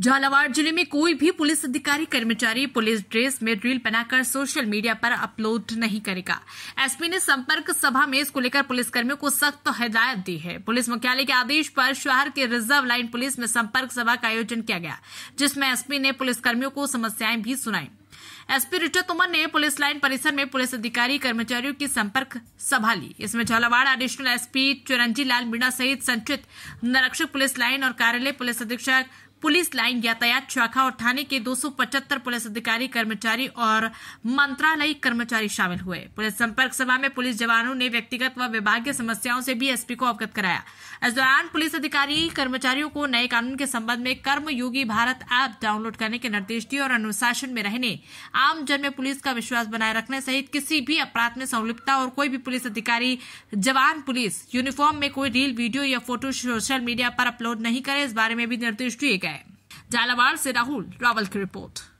झालावाड़ जिले में कोई भी पुलिस अधिकारी कर्मचारी पुलिस ड्रेस में रील बनाकर सोशल मीडिया पर अपलोड नहीं करेगा एसपी ने संपर्क सभा में इसको लेकर पुलिसकर्मियों को सख्त हिदायत दी है पुलिस मुख्यालय के आदेश पर शहर के रिजर्व लाइन पुलिस में संपर्क सभा का आयोजन किया गया जिसमें एसपी ने पुलिसकर्मियों को समस्याएं भी सुनाई एसपी रिचा तोमर ने पुलिस लाइन परिसर में पुलिस अधिकारी कर्मचारियों की संपर्क सभा ली इसमें झालावाड़ एडिशनल एसपी चिरंजी लाल मीणा सहित संचित निरीक्षक पुलिस लाइन और कार्यालय पुलिस अधीक्षक पुलिस लाइन यातायात शाखा और थाने के दो पुलिस अधिकारी कर्मचारी और मंत्रालयिक कर्मचारी शामिल हुए पुलिस संपर्क सभा में पुलिस जवानों ने व्यक्तिगत व विभागीय समस्याओं से भी एसपी को अवगत कराया इस दौरान पुलिस अधिकारी कर्मचारियों को नए कानून के संबंध में कर्म योगी भारत ऐप डाउनलोड करने के निर्देश दिए और अनुशासन में रहने आमजन में पुलिस का विश्वास बनाए रखने सहित किसी भी अपराध में संलिप्तता और कोई भी पुलिस अधिकारी जवान पुलिस यूनिफॉर्म में कोई रील वीडियो या फोटो सोशल मीडिया पर अपलोड नहीं करे इस बारे में भी निर्देश दिए गए झालावाड़ से राहुल रावल की रिपोर्ट